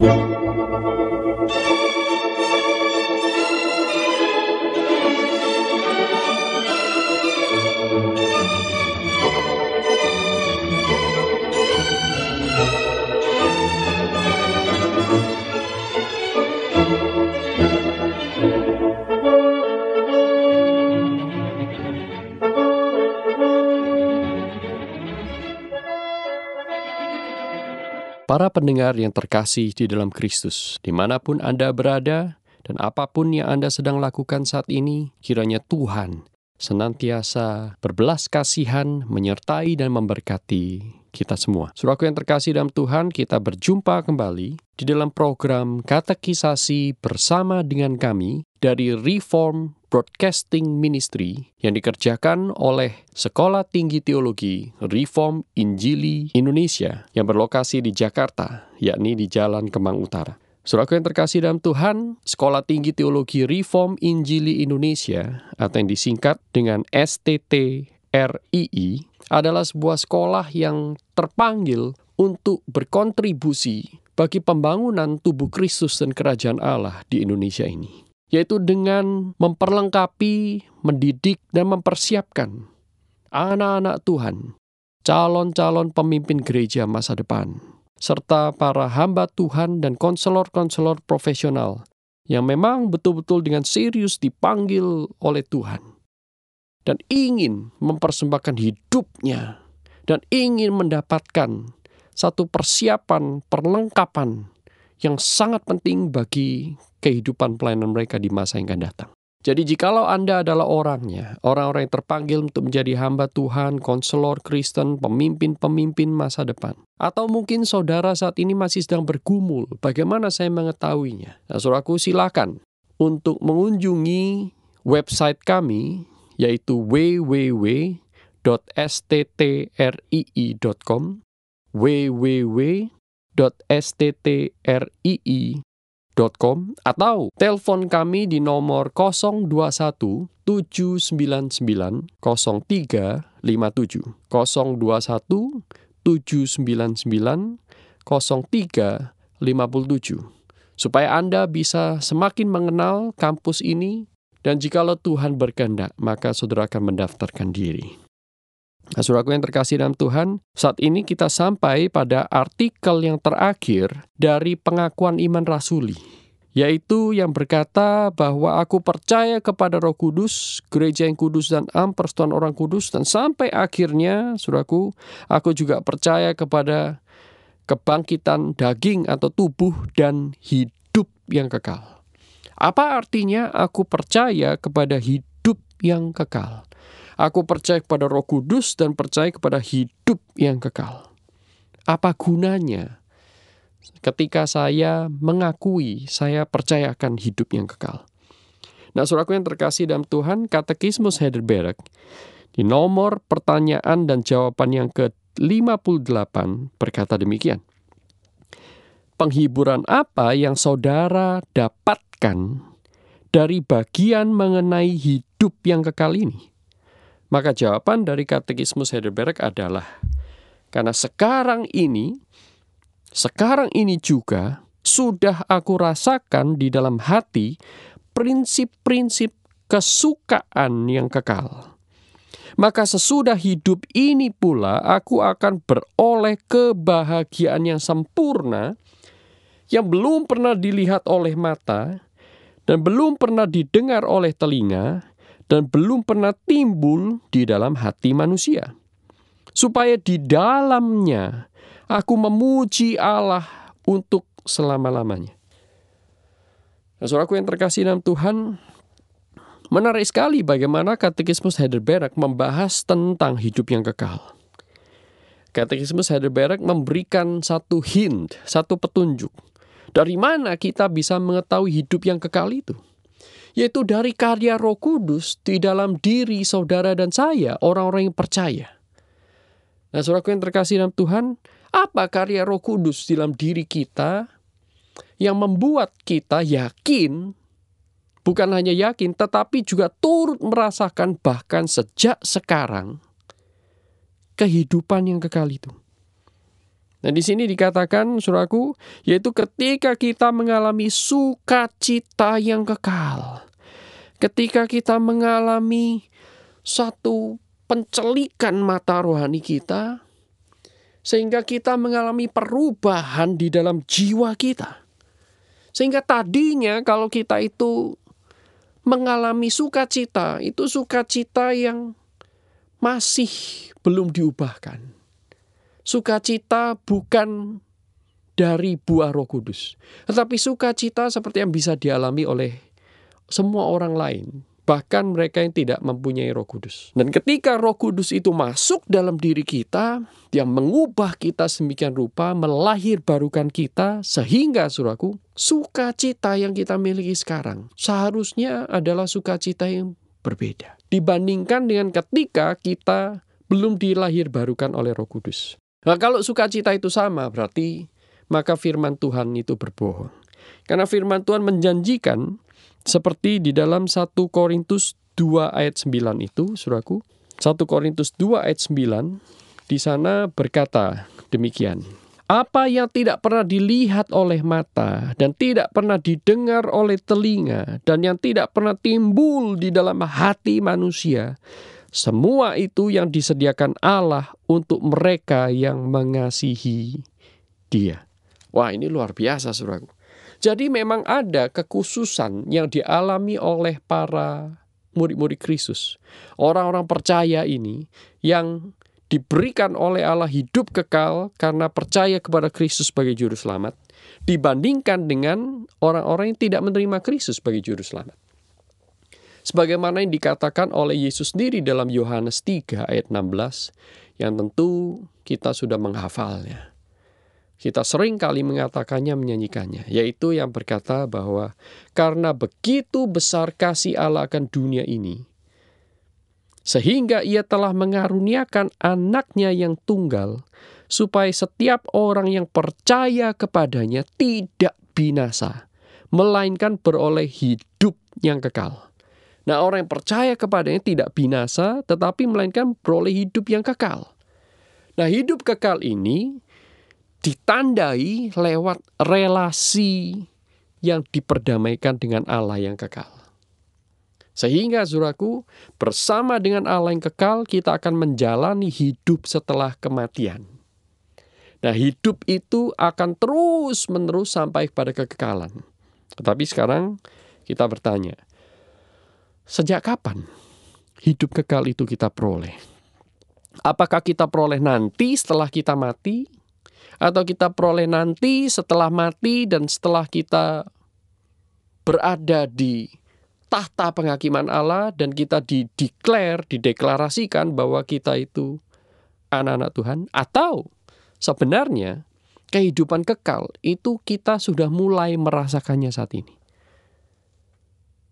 Thank you. Para pendengar yang terkasih di dalam Kristus, dimanapun Anda berada dan apapun yang Anda sedang lakukan saat ini, kiranya Tuhan senantiasa berbelas kasihan, menyertai dan memberkati kita semua. Suraku yang terkasih dalam Tuhan, kita berjumpa kembali di dalam program Katekisasi bersama dengan kami dari Reform Broadcasting Ministry yang dikerjakan oleh Sekolah Tinggi Teologi Reform Injili Indonesia yang berlokasi di Jakarta, yakni di Jalan Kemang Utara. Saudaraku yang terkasih dalam Tuhan, Sekolah Tinggi Teologi Reform Injili Indonesia atau yang disingkat dengan STT RII adalah sebuah sekolah yang terpanggil untuk berkontribusi bagi pembangunan tubuh Kristus dan kerajaan Allah di Indonesia ini yaitu dengan memperlengkapi, mendidik, dan mempersiapkan anak-anak Tuhan, calon-calon pemimpin gereja masa depan, serta para hamba Tuhan dan konselor-konselor profesional yang memang betul-betul dengan serius dipanggil oleh Tuhan dan ingin mempersembahkan hidupnya dan ingin mendapatkan satu persiapan perlengkapan yang sangat penting bagi kehidupan pelayanan mereka di masa yang akan datang. Jadi jikalau Anda adalah orangnya, orang-orang yang terpanggil untuk menjadi hamba Tuhan, konselor Kristen, pemimpin-pemimpin masa depan. Atau mungkin saudara saat ini masih sedang bergumul, bagaimana saya mengetahuinya? Nah, saudaraku silakan untuk mengunjungi website kami, yaitu www.sttrii.com, www www.sttrii.com atau telepon kami di nomor 021 799 0357 021 799 0357 supaya Anda bisa semakin mengenal kampus ini dan jikalau Tuhan berkehendak maka saudara akan mendaftarkan diri. Nah, yang terkasih dalam Tuhan, saat ini kita sampai pada artikel yang terakhir dari pengakuan iman rasuli, yaitu yang berkata bahwa aku percaya kepada Roh Kudus, gereja yang kudus dan am Persetuan orang kudus dan sampai akhirnya Saudaraku, aku juga percaya kepada kebangkitan daging atau tubuh dan hidup yang kekal. Apa artinya aku percaya kepada hidup yang kekal? Aku percaya kepada Roh Kudus dan percaya kepada hidup yang kekal. Apa gunanya ketika saya mengakui saya percayakan hidup yang kekal? Nah, suratku yang terkasih dalam Tuhan, Katekismus Heidelberg di nomor pertanyaan dan jawaban yang ke-58 berkata demikian. Penghiburan apa yang saudara dapatkan dari bagian mengenai hidup yang kekal ini? Maka jawaban dari katekismus Heidelberg adalah karena sekarang ini sekarang ini juga sudah aku rasakan di dalam hati prinsip-prinsip kesukaan yang kekal. Maka sesudah hidup ini pula aku akan beroleh kebahagiaan yang sempurna yang belum pernah dilihat oleh mata dan belum pernah didengar oleh telinga dan belum pernah timbul di dalam hati manusia. Supaya di dalamnya aku memuji Allah untuk selama-lamanya. Nah, saudaraku yang terkasih dalam Tuhan, menarik sekali bagaimana Katekismus Heidelberg membahas tentang hidup yang kekal. Katekismus Heidelberg memberikan satu hint, satu petunjuk. Dari mana kita bisa mengetahui hidup yang kekal itu? yaitu dari karya Roh Kudus di dalam diri saudara dan saya, orang-orang yang percaya. Nah, saudaraku yang terkasih dalam Tuhan, apa karya Roh Kudus di dalam diri kita yang membuat kita yakin, bukan hanya yakin, tetapi juga turut merasakan bahkan sejak sekarang kehidupan yang kekal itu. Nah, di sini dikatakan suraku yaitu ketika kita mengalami sukacita yang kekal. Ketika kita mengalami satu pencelikan mata rohani kita sehingga kita mengalami perubahan di dalam jiwa kita. Sehingga tadinya kalau kita itu mengalami sukacita, itu sukacita yang masih belum diubahkan sukacita bukan dari buah Roh Kudus, tetapi sukacita seperti yang bisa dialami oleh semua orang lain, bahkan mereka yang tidak mempunyai Roh Kudus. Dan ketika Roh Kudus itu masuk dalam diri kita, dia mengubah kita sedemikian rupa, melahir barukan kita, sehingga suraku, sukacita yang kita miliki sekarang seharusnya adalah sukacita yang berbeda dibandingkan dengan ketika kita belum dilahir barukan oleh Roh Kudus. Nah, kalau sukacita itu sama, berarti maka firman Tuhan itu berbohong. Karena firman Tuhan menjanjikan seperti di dalam 1 Korintus 2 ayat 9 itu, Suraku. 1 Korintus 2 ayat 9 di sana berkata demikian. Apa yang tidak pernah dilihat oleh mata dan tidak pernah didengar oleh telinga dan yang tidak pernah timbul di dalam hati manusia semua itu yang disediakan Allah untuk mereka yang mengasihi Dia. Wah, ini luar biasa, saudaraku. Jadi memang ada kekhususan yang dialami oleh para murid-murid Kristus. Orang-orang percaya ini yang diberikan oleh Allah hidup kekal karena percaya kepada Kristus sebagai juru selamat dibandingkan dengan orang-orang yang tidak menerima Kristus sebagai juru selamat sebagaimana yang dikatakan oleh Yesus sendiri dalam Yohanes 3 ayat 16 yang tentu kita sudah menghafalnya. Kita sering kali mengatakannya, menyanyikannya, yaitu yang berkata bahwa karena begitu besar kasih Allah akan dunia ini, sehingga ia telah mengaruniakan anaknya yang tunggal, supaya setiap orang yang percaya kepadanya tidak binasa, melainkan beroleh hidup yang kekal. Nah, orang yang percaya kepadanya tidak binasa, tetapi melainkan beroleh hidup yang kekal. Nah, hidup kekal ini ditandai lewat relasi yang diperdamaikan dengan Allah yang kekal. Sehingga suraku bersama dengan Allah yang kekal kita akan menjalani hidup setelah kematian. Nah hidup itu akan terus menerus sampai kepada kekekalan. Tetapi sekarang kita bertanya, Sejak kapan hidup kekal itu kita peroleh? Apakah kita peroleh nanti setelah kita mati? Atau kita peroleh nanti setelah mati dan setelah kita berada di tahta penghakiman Allah dan kita dideklar, dideklarasikan bahwa kita itu anak-anak Tuhan atau sebenarnya kehidupan kekal itu kita sudah mulai merasakannya saat ini.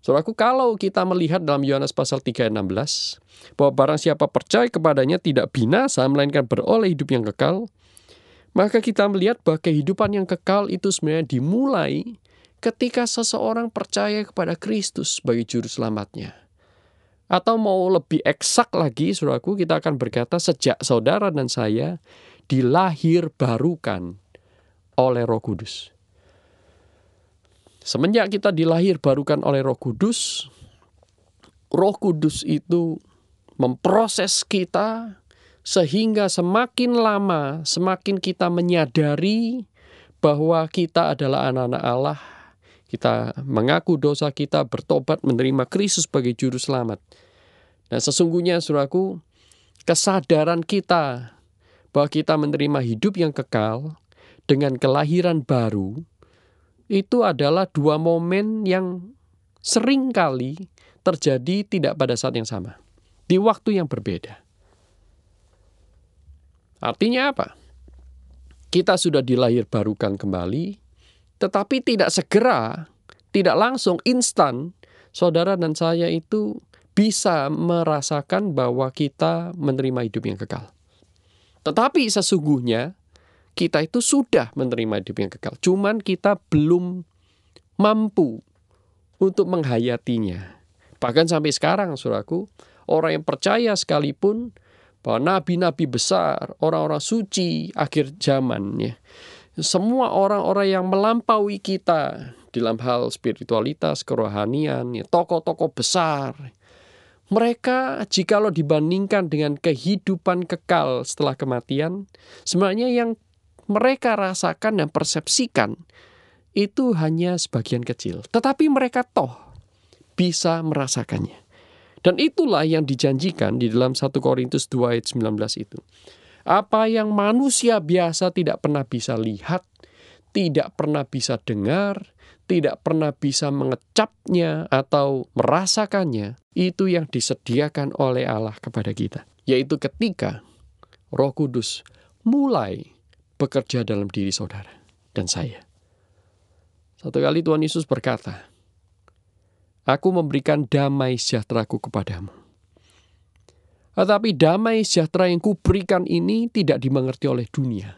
Saudaraku, kalau kita melihat dalam Yohanes pasal 3 ayat 16, bahwa barang siapa percaya kepadanya tidak binasa, melainkan beroleh hidup yang kekal, maka kita melihat bahwa kehidupan yang kekal itu sebenarnya dimulai ketika seseorang percaya kepada Kristus sebagai juru selamatnya. Atau mau lebih eksak lagi, saudaraku, kita akan berkata sejak saudara dan saya dilahir barukan oleh roh kudus. Semenjak kita dilahir barukan oleh Roh Kudus, Roh Kudus itu memproses kita sehingga semakin lama semakin kita menyadari bahwa kita adalah anak-anak Allah. Kita mengaku dosa kita, bertobat, menerima Kristus sebagai juru selamat. Nah, sesungguhnya Suraku, kesadaran kita bahwa kita menerima hidup yang kekal dengan kelahiran baru itu adalah dua momen yang sering kali terjadi tidak pada saat yang sama, di waktu yang berbeda. Artinya apa? Kita sudah dilahir barukan kembali, tetapi tidak segera, tidak langsung, instan, saudara dan saya itu bisa merasakan bahwa kita menerima hidup yang kekal. Tetapi sesungguhnya kita itu sudah menerima hidup yang kekal. Cuman kita belum mampu untuk menghayatinya. Bahkan sampai sekarang, suraku, orang yang percaya sekalipun bahwa nabi-nabi besar, orang-orang suci akhir zamannya, semua orang-orang yang melampaui kita dalam hal spiritualitas, kerohanian, ya, tokoh-tokoh besar, mereka jikalau dibandingkan dengan kehidupan kekal setelah kematian, sebenarnya yang mereka rasakan dan persepsikan itu hanya sebagian kecil. Tetapi mereka toh bisa merasakannya. Dan itulah yang dijanjikan di dalam 1 Korintus 2 ayat 19 itu. Apa yang manusia biasa tidak pernah bisa lihat, tidak pernah bisa dengar, tidak pernah bisa mengecapnya atau merasakannya, itu yang disediakan oleh Allah kepada kita. Yaitu ketika roh kudus mulai bekerja dalam diri saudara dan saya. Satu kali Tuhan Yesus berkata, Aku memberikan damai sejahteraku kepadamu. Tetapi damai sejahtera yang kuberikan ini tidak dimengerti oleh dunia.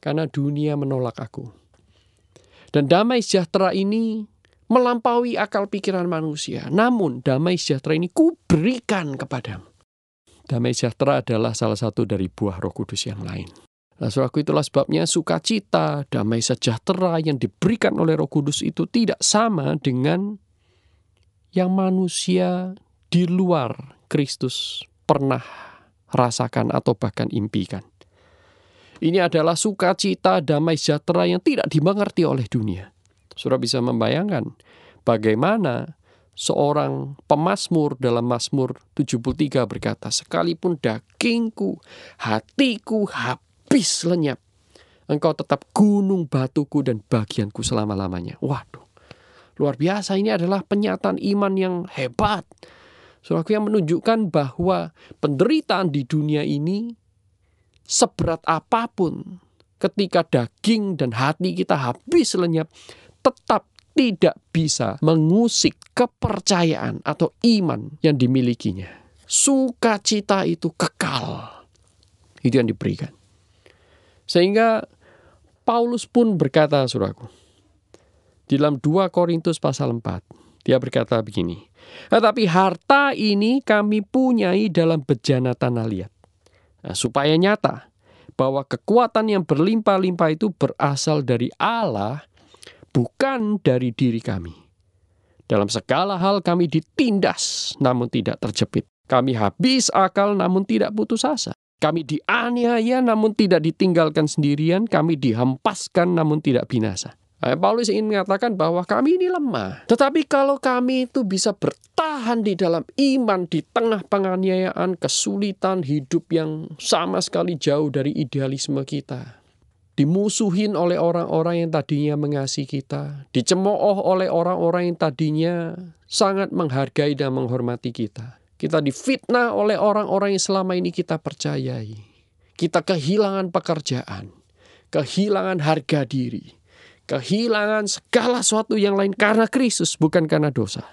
Karena dunia menolak aku. Dan damai sejahtera ini melampaui akal pikiran manusia. Namun damai sejahtera ini kuberikan kepadamu. Damai sejahtera adalah salah satu dari buah roh kudus yang lain. Nah, suraku itulah sebabnya sukacita, damai sejahtera yang diberikan oleh Roh Kudus itu tidak sama dengan yang manusia di luar Kristus pernah rasakan atau bahkan impikan. Ini adalah sukacita damai sejahtera yang tidak dimengerti oleh dunia. Sudah bisa membayangkan bagaimana seorang pemasmur dalam Mazmur 73 berkata, "Sekalipun dagingku, hatiku, hap habis lenyap. Engkau tetap gunung batuku dan bagianku selama-lamanya. Waduh, luar biasa ini adalah penyataan iman yang hebat. Suraku yang menunjukkan bahwa penderitaan di dunia ini seberat apapun, ketika daging dan hati kita habis lenyap, tetap tidak bisa mengusik kepercayaan atau iman yang dimilikinya. Sukacita itu kekal. Itu yang diberikan. Sehingga Paulus pun berkata, Suraku, di dalam 2 Korintus pasal 4, dia berkata begini, Tetapi harta ini kami punyai dalam bejana tanah liat, nah, supaya nyata bahwa kekuatan yang berlimpah-limpah itu berasal dari Allah, bukan dari diri kami. Dalam segala hal kami ditindas, namun tidak terjepit. Kami habis akal, namun tidak putus asa. Kami dianiaya namun tidak ditinggalkan sendirian, kami dihempaskan namun tidak binasa. Eh, Paulus ingin mengatakan bahwa kami ini lemah. Tetapi kalau kami itu bisa bertahan di dalam iman di tengah penganiayaan, kesulitan hidup yang sama sekali jauh dari idealisme kita. Dimusuhin oleh orang-orang yang tadinya mengasihi kita, dicemooh oleh orang-orang yang tadinya sangat menghargai dan menghormati kita. Kita difitnah oleh orang-orang yang selama ini kita percayai. Kita kehilangan pekerjaan, kehilangan harga diri, kehilangan segala sesuatu yang lain karena Kristus, bukan karena dosa.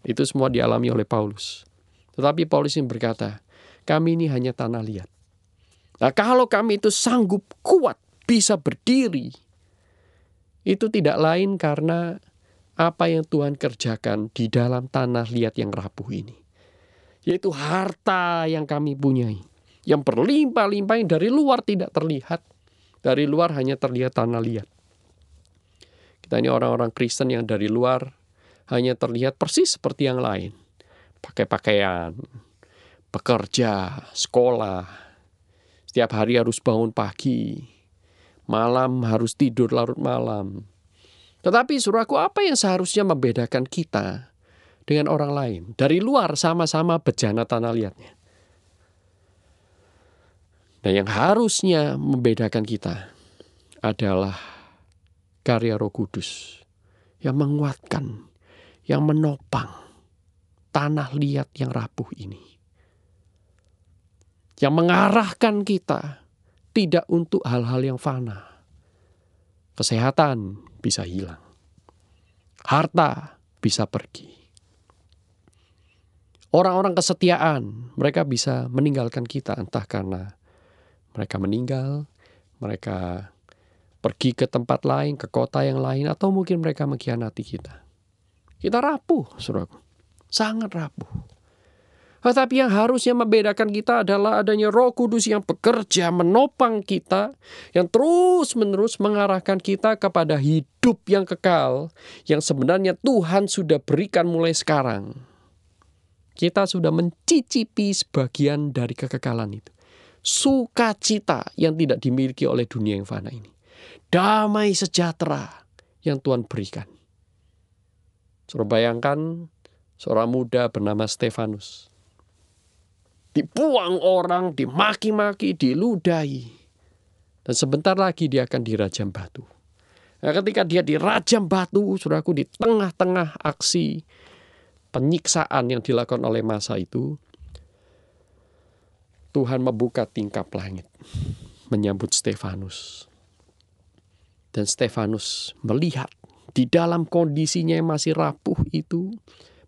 Itu semua dialami oleh Paulus. Tetapi Paulus yang berkata, kami ini hanya tanah liat. Nah kalau kami itu sanggup kuat, bisa berdiri, itu tidak lain karena apa yang Tuhan kerjakan di dalam tanah liat yang rapuh ini yaitu harta yang kami punyai yang berlimpah-limpah dari luar tidak terlihat dari luar hanya terlihat tanah liat kita ini orang-orang Kristen yang dari luar hanya terlihat persis seperti yang lain pakai pakaian bekerja sekolah setiap hari harus bangun pagi malam harus tidur larut malam tetapi suruh aku apa yang seharusnya membedakan kita dengan orang lain. Dari luar sama-sama bejana tanah liatnya. Nah yang harusnya membedakan kita adalah karya roh kudus yang menguatkan, yang menopang tanah liat yang rapuh ini. Yang mengarahkan kita tidak untuk hal-hal yang fana. Kesehatan bisa hilang. Harta bisa pergi. Orang-orang kesetiaan, mereka bisa meninggalkan kita entah karena mereka meninggal, mereka pergi ke tempat lain, ke kota yang lain, atau mungkin mereka mengkhianati kita. Kita rapuh, suruhku, Sangat rapuh. Tetapi yang harusnya membedakan kita adalah adanya roh kudus yang bekerja menopang kita, yang terus-menerus mengarahkan kita kepada hidup yang kekal, yang sebenarnya Tuhan sudah berikan mulai sekarang kita sudah mencicipi sebagian dari kekekalan itu. Sukacita yang tidak dimiliki oleh dunia yang fana ini. Damai sejahtera yang Tuhan berikan. Suruh bayangkan seorang muda bernama Stefanus. Dibuang orang, dimaki-maki, diludahi. Dan sebentar lagi dia akan dirajam batu. Nah, ketika dia dirajam batu, suraku di tengah-tengah aksi penyiksaan yang dilakukan oleh masa itu, Tuhan membuka tingkap langit menyambut Stefanus. Dan Stefanus melihat di dalam kondisinya yang masih rapuh itu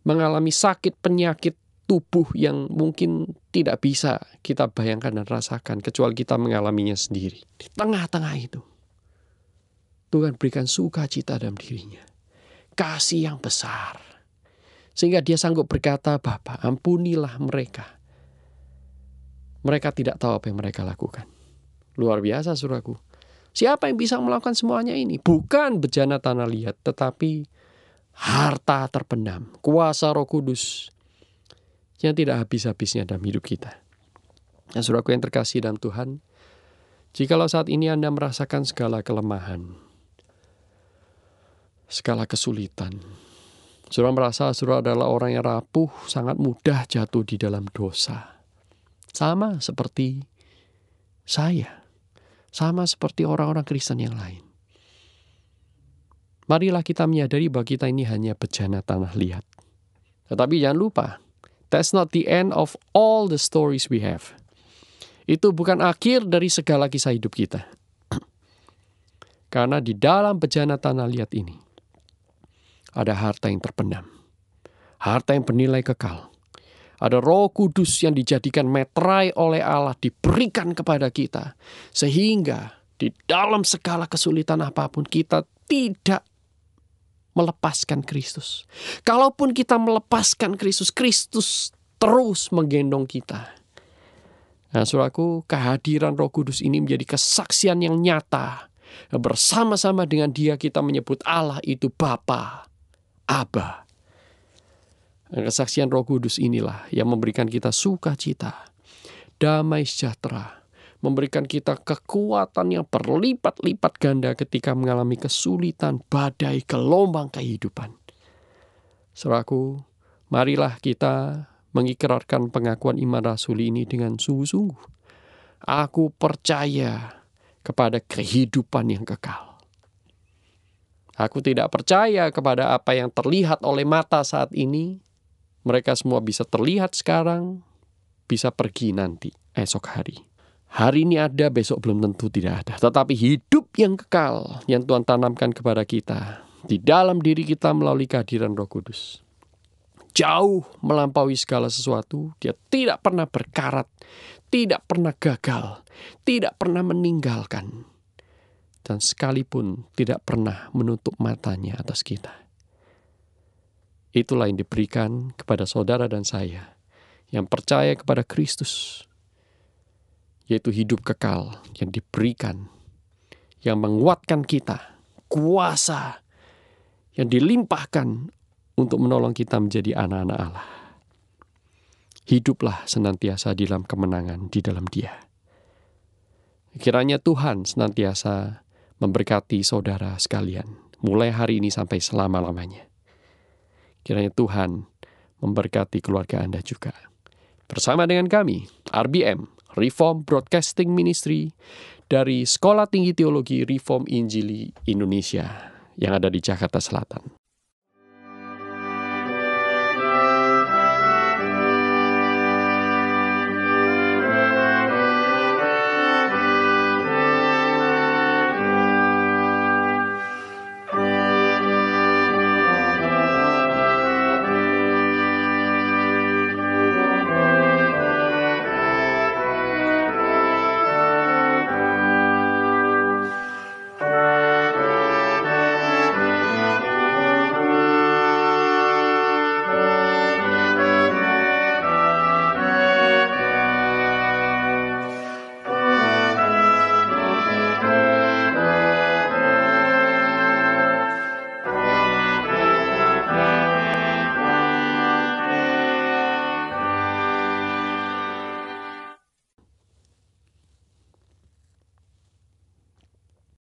mengalami sakit penyakit tubuh yang mungkin tidak bisa kita bayangkan dan rasakan kecuali kita mengalaminya sendiri. Di tengah-tengah itu Tuhan berikan sukacita dalam dirinya. Kasih yang besar sehingga dia sanggup berkata, Bapa ampunilah mereka. Mereka tidak tahu apa yang mereka lakukan. Luar biasa suraku. Siapa yang bisa melakukan semuanya ini? Bukan bejana tanah liat, tetapi harta terpendam, kuasa roh kudus yang tidak habis-habisnya dalam hidup kita. yang suraku yang terkasih dalam Tuhan, Jikalau saat ini Anda merasakan segala kelemahan, segala kesulitan, Saudara merasa saudara adalah orang yang rapuh, sangat mudah jatuh di dalam dosa. Sama seperti saya. Sama seperti orang-orang Kristen yang lain. Marilah kita menyadari bahwa kita ini hanya bejana tanah liat. Tetapi jangan lupa, that's not the end of all the stories we have. Itu bukan akhir dari segala kisah hidup kita. Karena di dalam bejana tanah liat ini, ada harta yang terpendam. Harta yang bernilai kekal. Ada roh kudus yang dijadikan meterai oleh Allah diberikan kepada kita. Sehingga di dalam segala kesulitan apapun kita tidak melepaskan Kristus. Kalaupun kita melepaskan Kristus, Kristus terus menggendong kita. Nah, suraku, kehadiran Roh Kudus ini menjadi kesaksian yang nyata. Bersama-sama dengan Dia kita menyebut Allah itu Bapa. Aba. Kesaksian Roh Kudus inilah yang memberikan kita sukacita, damai sejahtera, memberikan kita kekuatan yang berlipat-lipat ganda ketika mengalami kesulitan, badai, gelombang kehidupan. Seraku, marilah kita mengikrarkan pengakuan iman rasuli ini dengan sungguh-sungguh. Aku percaya kepada kehidupan yang kekal. Aku tidak percaya kepada apa yang terlihat oleh mata saat ini. Mereka semua bisa terlihat sekarang, bisa pergi nanti, esok hari. Hari ini ada, besok belum tentu tidak ada. Tetapi hidup yang kekal yang Tuhan tanamkan kepada kita di dalam diri kita melalui kehadiran Roh Kudus. Jauh melampaui segala sesuatu, dia tidak pernah berkarat, tidak pernah gagal, tidak pernah meninggalkan dan sekalipun tidak pernah menutup matanya atas kita. Itulah yang diberikan kepada saudara dan saya yang percaya kepada Kristus, yaitu hidup kekal yang diberikan, yang menguatkan kita, kuasa yang dilimpahkan untuk menolong kita menjadi anak-anak Allah. Hiduplah senantiasa di dalam kemenangan di dalam Dia. Kiranya Tuhan senantiasa memberkati saudara sekalian, mulai hari ini sampai selama-lamanya. Kiranya Tuhan memberkati keluarga Anda juga. Bersama dengan kami, RBM, Reform Broadcasting Ministry, dari Sekolah Tinggi Teologi Reform Injili Indonesia yang ada di Jakarta Selatan.